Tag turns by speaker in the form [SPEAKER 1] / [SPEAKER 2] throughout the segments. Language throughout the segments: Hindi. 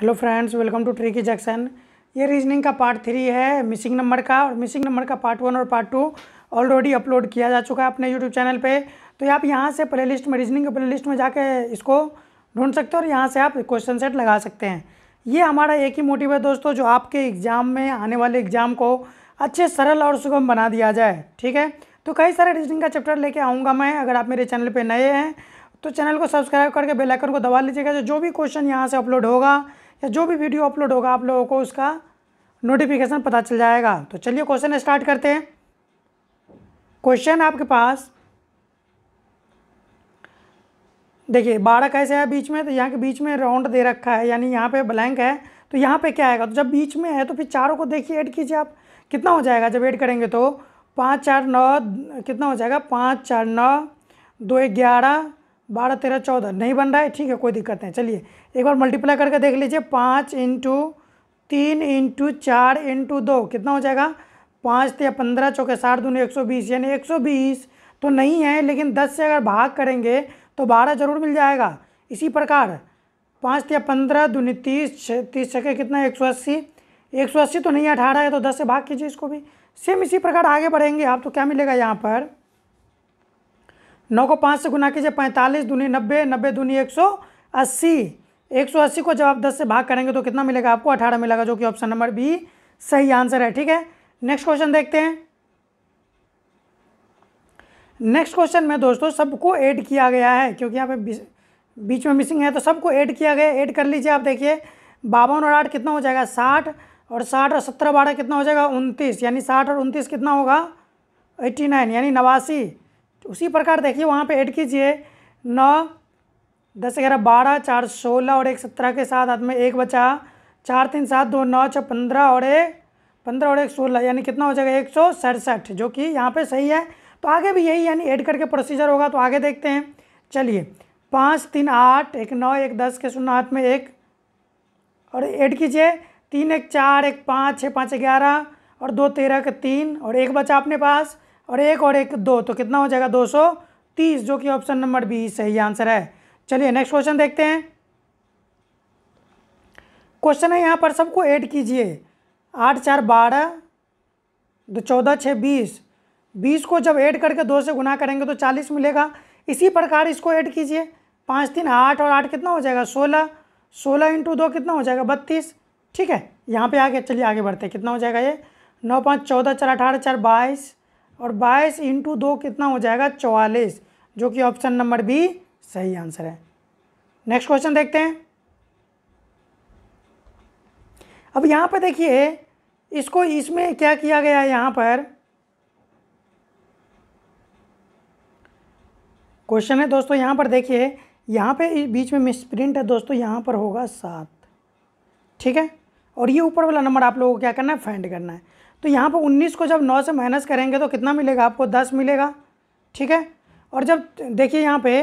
[SPEAKER 1] hello friends welcome to tricky Jackson ये रीजनिंग का पार्ट थ्री है मिसिंग नंबर का और मिसिंग नंबर का पार्ट वन और पार्ट टू ऑलरेडी अपलोड किया जा चुका है अपने यूट्यूब चैनल पे तो आप यहाँ से प्ले लिस्ट में रीजनिंग के प्ले लिस्ट में जाके इसको ढूंढ सकते हो और यहाँ से आप क्वेश्चन सेट लगा सकते हैं ये हमारा एक ही मोटिव है दोस्तों जो आपके एग्ज़ाम में आने वाले एग्ज़ाम को अच्छे सरल और सुगम बना दिया जाए ठीक है तो कई सारे रीजनिंग का चैप्टर लेके आऊँगा मैं अगर आप मेरे चैनल पर नए हैं तो चैनल को सब्सक्राइब करके बेलाइकन को दबा लीजिएगा जो भी क्वेश्चन यहाँ से अपलोड होगा या जो भी वीडियो अपलोड होगा आप लोगों को उसका नोटिफिकेशन पता चल जाएगा तो चलिए क्वेश्चन स्टार्ट करते हैं क्वेश्चन आपके पास देखिए बारह कैसे है बीच में तो यहाँ के बीच में राउंड दे रखा है यानी यहाँ पे ब्लैंक है तो यहाँ पे क्या आएगा तो जब बीच में है तो फिर चारों को देखिए ऐड कीजिए आप कितना हो जाएगा जब ऐड करेंगे तो पाँच चार नौ कितना हो जाएगा पाँच चार नौ दो ग्यारह बारह तेरह चौदह नहीं बन रहा है ठीक है कोई दिक्कत नहीं चलिए एक बार मल्टीप्लाई करके देख लीजिए पाँच इंटू तीन इंटू चार इंटू दो कितना हो जाएगा पाँच तो या पंद्रह चौके साठ दून एक सौ बीस यानी एक सौ बीस तो नहीं है लेकिन दस से अगर भाग करेंगे तो बारह जरूर मिल जाएगा इसी प्रकार पाँच तो या पंद्रह दूनी तीस छः तीस छके कितना एक सौ अस्सी एक सौ अस्सी तो नहीं अठारह है तो दस से भाग कीजिए इसको भी सेम इसी प्रकार आगे बढ़ेंगे आप तो क्या मिलेगा यहाँ पर नौ को पाँच से गुना कीजिए पैंतालीस दूनी नब्बे नब्बे दूनी एक सौ अस्सी एक सौ अस्सी को जब आप दस से भाग करेंगे तो कितना मिलेगा आपको अठारह मिलेगा जो कि ऑप्शन नंबर बी सही आंसर है ठीक है नेक्स्ट क्वेश्चन देखते हैं नेक्स्ट क्वेश्चन में दोस्तों सबको ऐड किया गया है क्योंकि यहाँ पे बीच में मिसिंग है तो सबको ऐड किया गया ऐड कर लीजिए आप देखिए बावन और आठ कितना हो जाएगा साठ और साठ और सत्रह बारह कितना हो जाएगा उनतीस यानी साठ और उनतीस कितना होगा एट्टी नाइन यानी नवासी तो उसी प्रकार देखिए वहाँ पे ऐड कीजिए नौ दस ग्यारह बारह चार सोलह और एक सत्रह के साथ हाथ में एक बचा चार तीन सात दो नौ छः पंद्रह और एक पंद्रह और एक सोलह यानी कितना हो जाएगा एक सौ सड़सठ जो कि यहाँ पे सही है तो आगे भी यही यानी ऐड करके प्रोसीजर होगा तो आगे देखते हैं चलिए पाँच तीन आठ एक नौ एक दस के शून्य हाथ में एक और ऐड कीजिए तीन एक चार एक पाँच छः पाँच ग्यारह और दो तेरह के तीन और एक बचा अपने पास और एक और एक दो तो कितना हो जाएगा दो सौ तीस जो कि ऑप्शन नंबर बी सही आंसर है चलिए नेक्स्ट क्वेश्चन देखते हैं क्वेश्चन है यहाँ पर सबको ऐड कीजिए आठ चार बारह दो चौदह छः बीस बीस को जब ऐड करके दो से गुना करेंगे तो चालीस मिलेगा इसी प्रकार इसको ऐड कीजिए पाँच तीन आठ और आठ कितना हो जाएगा सोलह सोलह इंटू दो कितना हो जाएगा बत्तीस ठीक है यहाँ पे आगे चलिए आगे बढ़ते हैं कितना हो जाएगा ये नौ पाँच चौदह चार अठारह चार बाईस और बाईस इंटू दो कितना हो जाएगा चौवालीस जो कि ऑप्शन नंबर बी सही आंसर है नेक्स्ट क्वेश्चन देखते हैं अब यहाँ पर देखिए इसको इसमें क्या किया गया है यहाँ पर क्वेश्चन है दोस्तों यहाँ पर देखिए यहाँ पे बीच में मिस प्रिंट है दोस्तों यहाँ पर होगा सात ठीक है और ये ऊपर वाला नंबर आप लोगों को क्या करना है फाइंड करना है तो यहाँ पर उन्नीस को जब नौ से माइनस करेंगे तो कितना मिलेगा आपको दस मिलेगा ठीक है और जब देखिए यहाँ पे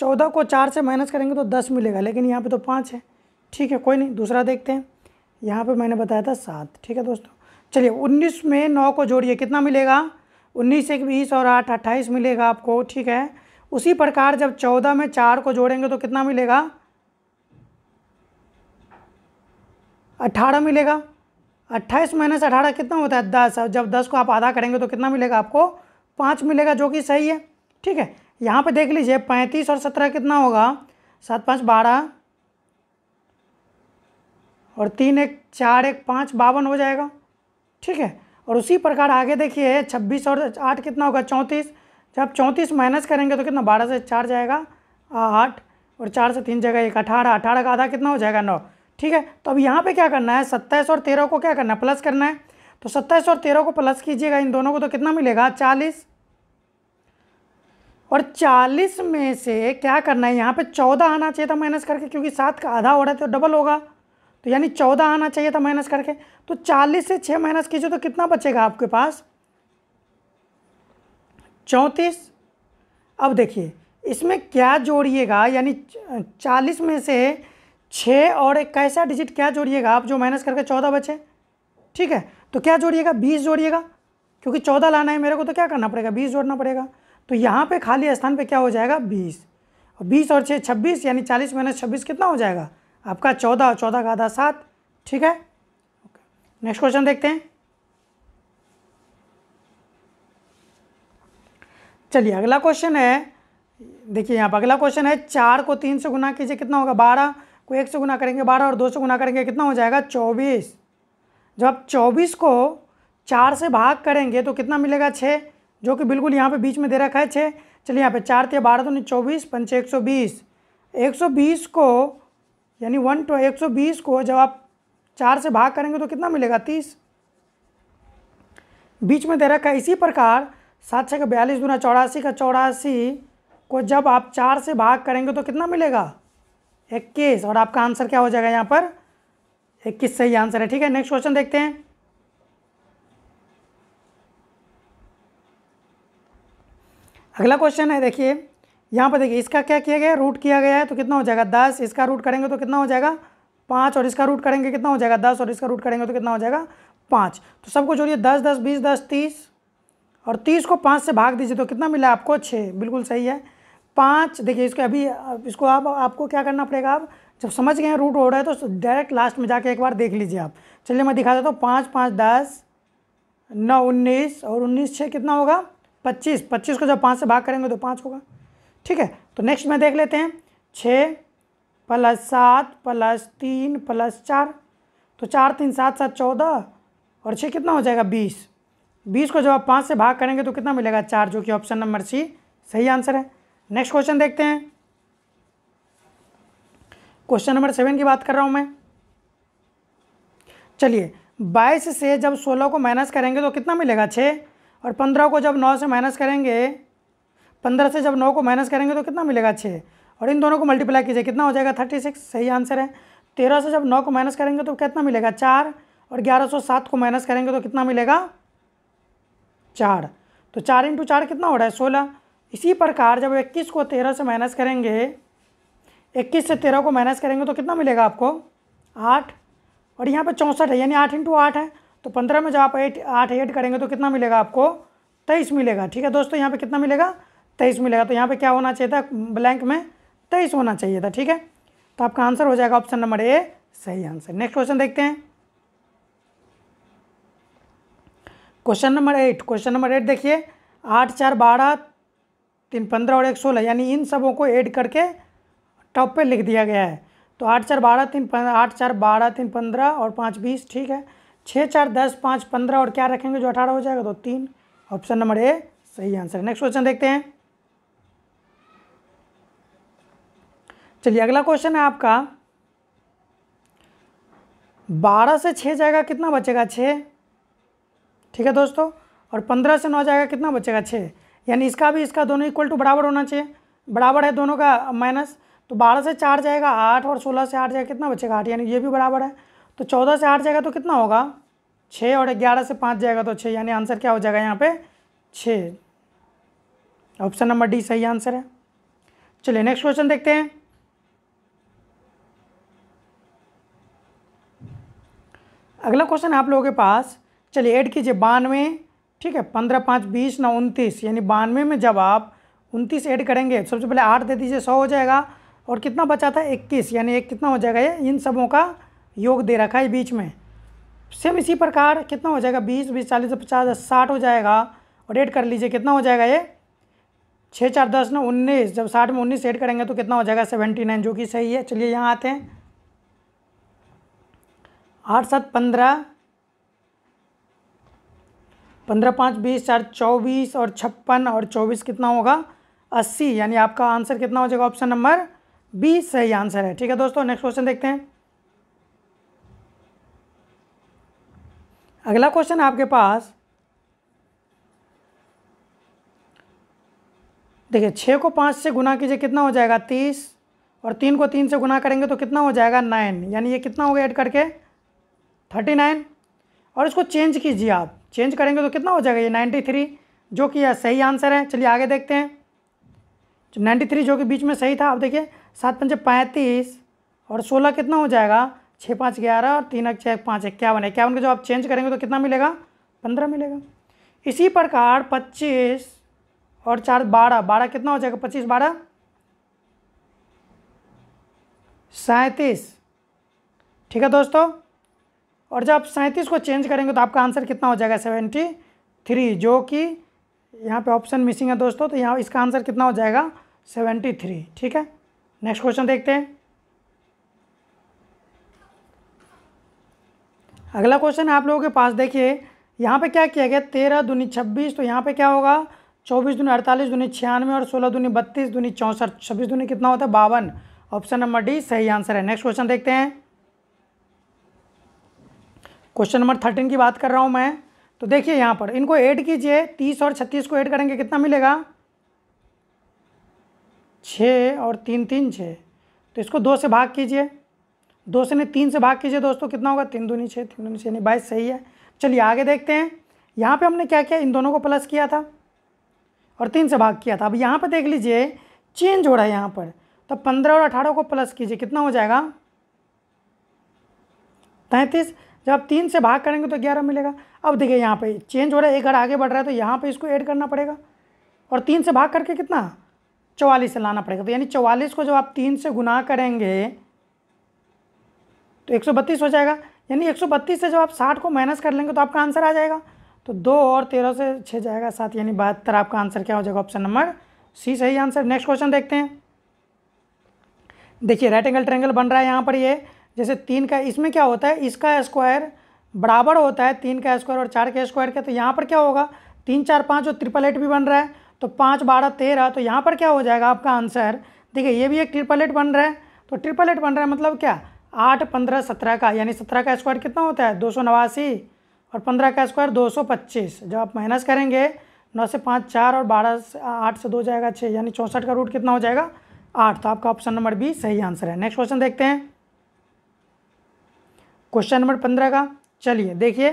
[SPEAKER 1] चौदह को चार से माइनस करेंगे तो दस मिलेगा लेकिन यहाँ पे तो पाँच है ठीक है कोई नहीं दूसरा देखते हैं यहाँ पे मैंने बताया था सात ठीक है दोस्तों चलिए उन्नीस में नौ को जोड़िए कितना मिलेगा उन्नीस एक बीस और आठ अट्ठाईस मिलेगा आपको ठीक है उसी प्रकार जब चौदह में चार को जोड़ेंगे तो कितना मिलेगा अट्ठारह मिलेगा अट्ठाईस माइनस अठारह कितना होता है दस जब दस को आप आधा करेंगे तो कितना मिलेगा आपको पाँच मिलेगा जो कि सही है ठीक है यहाँ पे देख लीजिए पैंतीस और सत्रह कितना होगा सात पाँच बारह और तीन एक चार एक पाँच बावन हो जाएगा ठीक है और उसी प्रकार आगे देखिए छब्बीस और आठ कितना होगा चौंतीस जब चौंतीस माइनस करेंगे तो कितना बारह से चार जाएगा आठ और चार से तीन जाएगा एक अठारह अठारह का आधा कितना हो जाएगा नौ ठीक है तो अब यहाँ पे क्या करना है सत्ताईस और तेरह को क्या करना है प्लस करना है तो सत्ताईस और तेरह को प्लस कीजिएगा इन दोनों को तो कितना मिलेगा चालीस और चालीस में से क्या करना है यहाँ पे चौदह आना चाहिए था माइनस करके क्योंकि सात का आधा हो रहा है तो डबल होगा तो यानी चौदह आना चाहिए था माइनस करके तो चालीस से छः माइनस कीजिए तो कितना बचेगा आपके पास चौंतीस अब देखिए इसमें क्या जोड़िएगा यानी चालीस में से छः और एक कैसा डिजिट क्या जोड़िएगा आप जो माइनस करके चौदह बचे ठीक है तो क्या जोड़िएगा बीस जोड़िएगा क्योंकि चौदह लाना है मेरे को तो क्या करना पड़ेगा बीस जोड़ना पड़ेगा तो यहाँ पे खाली स्थान पे क्या हो जाएगा बीस और बीस और छः छब्बीस यानी चालीस माइनस छब्बीस कितना हो जाएगा आपका चौदह और चौदह का आधा सात ठीक है नेक्स्ट क्वेश्चन देखते हैं चलिए अगला क्वेश्चन है देखिए यहाँ पर अगला क्वेश्चन है चार को तीन से गुना कीजिए कितना होगा बारह को एक से गुना करेंगे बारह और दो से गुना करेंगे कितना हो जाएगा चौबीस जब आप चौबीस को चार से भाग करेंगे तो कितना मिलेगा छः जो कि बिल्कुल यहाँ पे बीच में दे रखा है छः चलिए यहाँ पे चार थे बारह तो चौबीस पंच एक सौ बीस एक सौ बीस को यानी वन टू एक सौ बीस को जब आप चार से भाग करेंगे तो कितना मिलेगा तीस बीच में दे रखा है इसी प्रकार सात छः का बयालीस गुना चौरासी का चौरासी को जब आप चार से भाग करेंगे तो कितना मिलेगा इक्कीस और आपका आंसर क्या हो जाएगा यहाँ पर इक्कीस सही आंसर है ठीक है नेक्स्ट क्वेश्चन देखते हैं अगला क्वेश्चन है देखिए यहाँ पर देखिए इसका क्या किया गया है रूट किया गया है तो कितना हो जाएगा दस इसका रूट करेंगे तो कितना हो जाएगा पाँच और इसका रूट करेंगे कितना हो जाएगा दस और इसका रूट करेंगे तो कितना हो जाएगा पाँच तो सबको जोड़िए दस दस बीस दस तीस और तीस को पाँच से भाग दीजिए तो कितना मिला आपको छः बिल्कुल सही है पाँच देखिए इसके अभी इसको आप आपको क्या करना पड़ेगा आप जब समझ गए रूट हो रहा है तो डायरेक्ट लास्ट में जाके एक बार देख लीजिए आप चलिए मैं दिखा देता हूँ पाँच पाँच दस नौ उन्नीस और उन्नीस छः कितना होगा पच्चीस पच्चीस को जब पाँच से भाग करेंगे तो पाँच होगा ठीक है तो नेक्स्ट में देख लेते हैं छः प्लस सात प्लस तीन प्लस चार तो चार तीन सात सात चौदह और छः कितना हो जाएगा बीस बीस को जब आप पाँच से भाग करेंगे तो कितना मिलेगा चार जो कि ऑप्शन नंबर सी सही आंसर है नेक्स्ट क्वेश्चन देखते हैं क्वेश्चन नंबर सेवन की बात कर रहा हूं मैं चलिए बाईस से जब सोलह को माइनस करेंगे तो कितना मिलेगा छः और पंद्रह को जब नौ से माइनस करेंगे पंद्रह से जब नौ को माइनस करेंगे तो कितना मिलेगा छः और इन दोनों को मल्टीप्लाई कीजिए कितना हो जाएगा थर्टी सिक्स सही आंसर है तेरह से जब नौ को माइनस करेंगे तो कितना मिलेगा चार और ग्यारह सौ सात को माइनस करेंगे तो कितना मिलेगा चार तो चार इंटू चार कितना हो रहा है सोलह इसी प्रकार जब इक्कीस को तेरह से माइनस करेंगे इक्कीस से तेरह को माइनस करेंगे तो कितना मिलेगा आपको आठ और यहाँ पर चौंसठ है यानी आठ इंटू आठ है तो पंद्रह में जब आप एट आठ एड करेंगे तो कितना मिलेगा आपको तेईस मिलेगा ठीक है दोस्तों यहाँ पे कितना मिलेगा तेईस मिलेगा तो यहाँ पे क्या होना चाहिए था ब्लैंक में तेईस होना चाहिए था ठीक है तो आपका आंसर हो जाएगा ऑप्शन नंबर ए सही आंसर नेक्स्ट क्वेश्चन देखते हैं question number eight question number eight देखिए आठ चार बारह तीन पंद्रह और एक सोलह यानी इन सबों को ऐड करके टॉप पे लिख दिया गया है तो आठ चार बारह तीन आठ चार बारह तीन पंद्रह और पाँच बीस ठीक है छः चार दस पाँच पंद्रह और क्या रखेंगे जो अठारह हो जाएगा तो तीन ऑप्शन नंबर ए सही आंसर नेक्स्ट क्वेश्चन देखते हैं चलिए अगला क्वेश्चन है आपका बारह से छः जाएगा कितना बचेगा छः ठीक है दोस्तों और पंद्रह से नौ जाएगा कितना बचेगा छः यानी इसका भी इसका दोनों इक्वल टू बराबर होना चाहिए बराबर है दोनों का माइनस तो बारह से चार जाएगा आठ और सोलह से आठ जाएगा कितना बचेगा आठ यानी ये भी बराबर है तो चौदह से आठ जाएगा तो कितना होगा छः और ग्यारह से पाँच जाएगा तो छः यानी आंसर क्या हो जाएगा यहाँ पे छः ऑप्शन नंबर डी सही आंसर है चलिए नेक्स्ट क्वेश्चन देखते हैं अगला क्वेश्चन आप लोगों के पास चलिए ऐड कीजिए बानवे ठीक है पंद्रह पाँच बीस ना उनतीस यानी बानवे में जब आप उनतीस ऐड करेंगे सबसे पहले आठ दे दीजिए सौ हो जाएगा और कितना बचा था इक्कीस यानी एक कितना हो जाएगा ये इन सबों का योग दे रखा है बीच में सेम इसी प्रकार कितना हो जाएगा बीस बीस चालीस पचास साठ हो जाएगा और ऐड कर लीजिए कितना हो जाएगा ये छः चार दस ना उन्नीस जब साठ में उन्नीस ऐड करेंगे तो कितना हो जाएगा सेवेंटी नाइन जो कि सही है चलिए यहाँ आते हैं आठ सात पंद्रह पंद्रह पाँच बीस चार चौबीस और छप्पन और चौबीस कितना होगा अस्सी यानी आपका आंसर कितना हो जाएगा ऑप्शन नंबर बी सही आंसर है ठीक है दोस्तों नेक्स्ट क्वेश्चन देखते हैं अगला क्वेश्चन आपके पास देखिए छः को पाँच से गुना कीजिए कितना हो जाएगा तीस और तीन को तीन से गुना करेंगे तो कितना हो जाएगा नाइन यानी ये कितना हो गया ऐड करके थर्टी नाइन और इसको चेंज कीजिए आप चेंज करेंगे तो कितना हो जाएगा ये नाइन्टी थ्री जो कि सही आंसर है चलिए आगे देखते हैं नाइन्टी थ्री जो कि बीच में सही था आप देखिए सात पंच पैंतीस और सोलह कितना हो जाएगा छः पाँच ग्यारह और तीन एक छः पाँच इक्यावन इक्यावन का जो आप चेंज करेंगे तो कितना मिलेगा पंद्रह मिलेगा इसी प्रकार पच्चीस और चार बारह बारह कितना हो जाएगा पच्चीस बारह सैंतीस ठीक है दोस्तों और जब आप सैंतीस को चेंज करेंगे तो आपका आंसर कितना हो जाएगा सेवेंटी थ्री जो कि यहाँ पे ऑप्शन मिसिंग है दोस्तों तो यहाँ इसका आंसर कितना हो जाएगा सेवेंटी थ्री ठीक है नेक्स्ट क्वेश्चन देखते हैं अगला क्वेश्चन आप लोगों के पास देखिए यहाँ पे क्या किया गया तेरह दूनी छब्बीस तो यहाँ पे क्या होगा चौबीस दूनी अड़तालीस दूनी छियानवे और सोलह दूनी बत्तीस दूनी चौंसठ छब्बीस दूनी कितना होता है बावन ऑप्शन नंबर डी सही आंसर है नेक्स्ट क्वेश्चन देखते हैं क्वेश्चन नंबर थर्टीन की बात कर रहा हूँ मैं तो देखिए यहाँ पर इनको ऐड कीजिए तीस और छत्तीस को ऐड करेंगे कितना मिलेगा छः और तीन तीन छः तो इसको दो से भाग कीजिए दो से नहीं तीन से भाग कीजिए दोस्तों कितना होगा तीन दूनी छः तीन दूनी छः नहीं बाईस सही है चलिए आगे देखते हैं यहाँ पे हमने क्या किया इन दोनों को प्लस किया था और तीन से भाग किया था अब यहाँ पर देख लीजिए चेंज हो रहा है यहाँ पर तो पंद्रह और अठारह को प्लस कीजिए कितना हो जाएगा तैंतीस जब तीन से भाग करेंगे तो ग्यारह मिलेगा अब देखिए यहाँ पे चेंज हो रहा है एक घर आगे बढ़ रहा है तो यहाँ पे इसको ऐड करना पड़ेगा और तीन से भाग करके कितना चवालीस से लाना पड़ेगा तो यानी चवालीस को जब आप तीन से गुना करेंगे तो एक हो जाएगा यानी एक से जब आप साठ को माइनस कर लेंगे तो आपका आंसर आ जाएगा तो दो और तेरह से छः जाएगा सात यानी बहत्तर आपका आंसर क्या हो जाएगा ऑप्शन नंबर सी सही आंसर नेक्स्ट क्वेश्चन देखते हैं देखिए राइट एंगल ट्रेंगल बन रहा है यहाँ पर ये जैसे तीन का इसमें क्या होता है इसका स्क्वायर बराबर होता है तीन का स्क्वायर और चार के स्क्वायर के तो यहाँ पर क्या होगा तीन चार पाँच और ट्रिपल एट भी बन रहा है तो पाँच बारह तेरह तो यहाँ पर क्या हो जाएगा आपका आंसर देखिए ये भी एक ट्रिपल एट बन रहा है तो ट्रिपल एट बन रहा है मतलब क्या आठ पंद्रह सत्रह का यानी सत्रह का स्क्वायर कितना होता है दो सौ नवासी और पंद्रह का स्क्वायर दो सौ पच्चीस जब आप माइनस करेंगे नौ से पाँच चार और बारह से आठ से दो जाएगा छः यानी चौंसठ का रूट कितना हो जाएगा आठ तो आपका ऑप्शन नंबर बी सही आंसर है नेक्स्ट क्वेश्चन देखते हैं क्वेश्चन नंबर पंद्रह का चलिए देखिए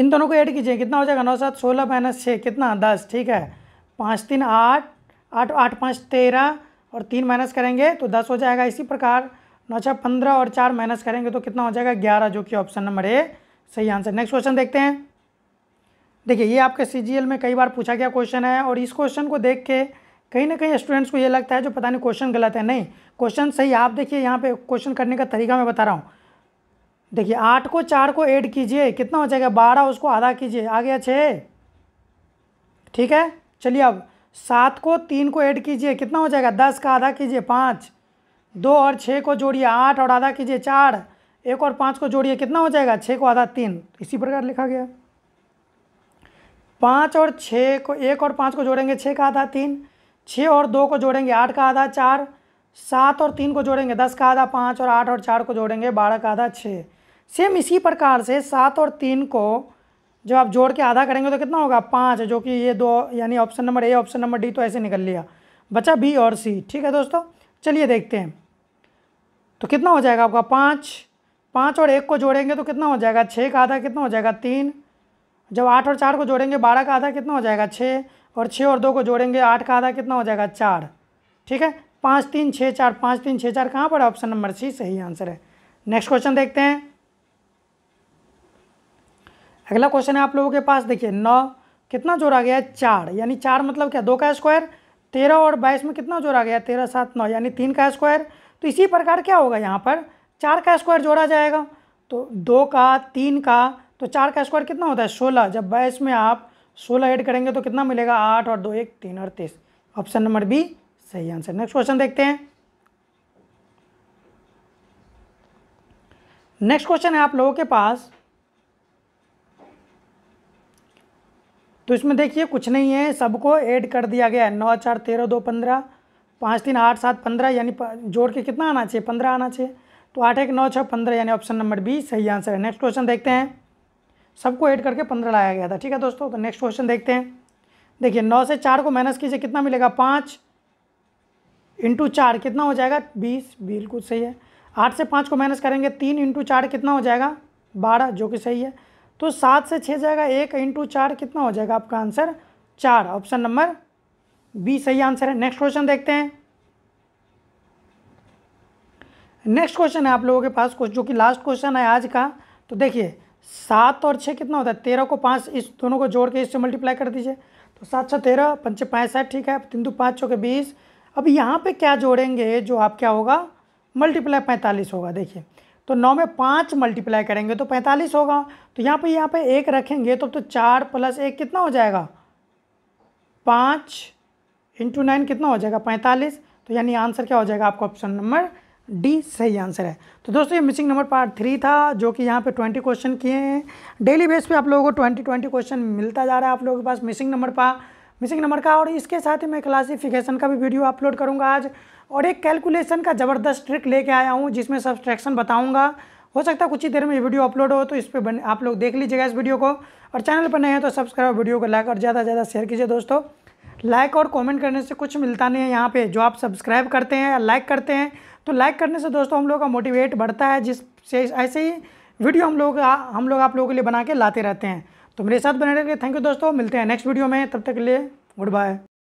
[SPEAKER 1] इन दोनों को ऐड कीजिए कितना हो जाएगा नौ सात सोलह माइनस छः कितना दस ठीक है पाँच तीन आठ आठ आठ पाँच तेरह और तीन माइनस करेंगे तो दस हो जाएगा इसी प्रकार नौ छः पंद्रह और चार माइनस करेंगे तो कितना हो जाएगा ग्यारह जो कि ऑप्शन नंबर ए सही आंसर नेक्स्ट क्वेश्चन देखते हैं देखिए ये आपके सी में कई बार पूछा गया क्वेश्चन है और इस क्वेश्चन को देख के कहीं ना कहीं स्टूडेंट्स को ये लगता है जो पता नहीं क्वेश्चन गलत है नहीं क्वेश्चन सही आप देखिए यहाँ पे क्वेश्चन करने का तरीका मैं बता रहा हूँ देखिए आठ को चार को ऐड कीजिए कितना हो जाएगा बारह उसको आधा कीजिए आ गया छः ठीक है चलिए अब सात को तीन को ऐड कीजिए कितना हो जाएगा दस का आधा कीजिए पाँच दो और छः को जोड़िए आठ और आधा कीजिए चार एक और पाँच को जोड़िए कितना हो जाएगा छः को आधा तीन इसी प्रकार लिखा गया पाँच और छः को एक और पाँच को जोड़ेंगे छः का आधा तीन छः और दो को जोड़ेंगे आठ का आधा चार सात और तीन को जोड़ेंगे दस का आधा पाँच और आठ और चार को जोड़ेंगे बारह का आधा छः सेम इसी प्रकार से सात और तीन को जब आप जोड़ के आधा करेंगे तो कितना होगा पाँच जो कि ये दो यानी option number A option number D तो ऐसे निकल लिया बचा बी और सी ठीक है दोस्तों चलिए देखते हैं तो कितना हो जाएगा आपका पाँच पाँच और एक को जोड़ेंगे तो कितना हो जाएगा छः का आधा कितना हो जाएगा तीन जब आठ और चार को जोड़ेंगे बारह का आधा कितना हो जाएगा छः और छः और दो को जोड़ेंगे आठ का आधा कितना हो जाएगा चार ठीक है पाँच तीन छः चार पाँच तीन छः चार कहाँ पर ऑप्शन नंबर सी सही आंसर है नेक्स्ट क्वेश्चन देखते हैं अगला क्वेश्चन है आप लोगों के पास देखिए नौ कितना जोड़ा गया है चार यानी चार मतलब क्या दो का स्क्वायर तेरह और बाईस में कितना जोड़ा गया तेरह सात नौ यानी तीन का स्क्वायर तो इसी प्रकार क्या होगा यहाँ पर चार का स्क्वायर जोड़ा जाएगा तो दो का तीन का तो चार का स्क्वायर कितना होता है सोलह जब बाईस में आप सोलह ऐड करेंगे तो कितना मिलेगा आठ और दो एक तीन और तीस ऑप्शन नंबर बी सही आंसर नेक्स्ट क्वेश्चन देखते हैं नेक्स्ट क्वेश्चन है आप लोगों के पास तो इसमें देखिए कुछ नहीं है सबको ऐड कर दिया गया है नौ चार तेरह दो पंद्रह पाँच तीन आठ सात पंद्रह यानी जोड़ के कितना आना चाहिए पंद्रह आना चाहिए तो आठ एक नौ छः पंद्रह यानी ऑप्शन नंबर बी सही आंसर है नेक्स्ट क्वेश्चन देखते हैं सबको ऐड करके पंद्रह लाया गया था ठीक है दोस्तों तो नेक्स्ट क्वेश्चन देखते हैं देखिए नौ से चार को माइनस कीजिए कितना मिलेगा पाँच इंटू चार कितना हो जाएगा बीस बिल्कुल सही है आठ से पाँच को माइनस करेंगे तीन इंटू चार कितना हो जाएगा बारह जो कि सही है तो सात से छः जाएगा एक इंटू चार कितना हो जाएगा आपका आंसर चार ऑप्शन नंबर बी सही आंसर है नेक्स्ट क्वेश्चन देखते हैं नेक्स्ट क्वेश्चन है आप लोगों के पास कुछ जो कि लास्ट क्वेश्चन है आज का तो देखिए सात और छः कितना होता है तेरह को पाँच इस दोनों को जोड़ के इससे मल्टीप्लाई कर दीजिए तो सात छः तेरह पाँच पैंसठ ठीक है तीन दो पाँच छः के बीस अब यहाँ पे क्या जोड़ेंगे जो आप क्या होगा मल्टीप्लाई पैंतालीस होगा देखिए तो नौ में पाँच मल्टीप्लाई करेंगे तो पैंतालीस होगा तो यहाँ पे यहाँ पे एक रखेंगे तो तो चार प्लस एक कितना हो जाएगा पाँच इंटू नाइन कितना हो जाएगा पैंतालीस तो यानी आंसर क्या हो जाएगा आपका ऑप्शन नंबर डी सही आंसर है तो दोस्तों ये मिसिंग नंबर पार्ट थ्री था जो कि यहाँ पे ट्वेंटी क्वेश्चन किए हैं डेली बेस पे आप लोगों को ट्वेंटी ट्वेंटी क्वेश्चन मिलता जा रहा है आप लोगों के पास मिसिंग नंबर पा मिसिंग नंबर का और इसके साथ ही मैं क्लासिफिकेशन का भी वीडियो अपलोड करूँगा आज और एक कैलकुलेशन का ज़बरदस्त ट्रिक लेके आया हूँ जिसमें सब्सट्रैक्शन बताऊँगा हो सकता है कुछ ही देर में ये वीडियो अपलोड हो तो इस पर आप लोग देख लीजिएगा इस वीडियो को और चैनल पर नए हैं तो सब्सक्राइब वीडियो को लाइक और ज़्यादा से ज़्यादा शेयर कीजिए दोस्तों लाइक और कमेंट करने से कुछ मिलता नहीं है यहाँ पे जो आप सब्सक्राइब करते हैं या लाइक करते हैं तो लाइक करने से दोस्तों हम लोगों का मोटिवेट बढ़ता है जिससे ऐसे ही वीडियो हम लोग हम लोग आप लोगों के लिए बना के लाते रहते हैं तो मेरे साथ बने रहेंगे थैंक यू दोस्तों मिलते हैं नेक्स्ट वीडियो में तब तक के लिए गुड बाय